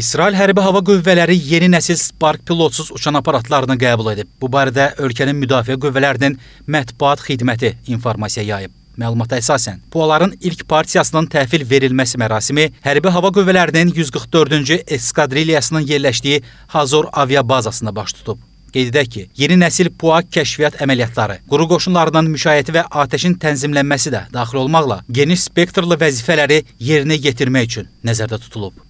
İsrail Hərbi Hava Qüvvələri yeni nəsil Spark pilotsuz uçan aparatlarını qəbul edib. Bu barədə ölkənin müdafiə qüvvələrinin mətbuat xidməti informasiya yayıb. Məlumata əsasən, puaların ilk partiyasının təhvil verilməsi mərasimi Hərbi Hava Qüvvələrinin 144-cü eskadrilyasının yerləşdiyi Hazor aviabazasında baş tutub. Qeyd edək ki, yeni nəsil PUA kəşfiyyat əməliyyatları, quru qoşunlarının müşayiəti və atəşin tənzimlənməsi də daxil olmaqla geniş spektrlı vəzifələri yerinə yetirmək üçün nəzərdə tutulub.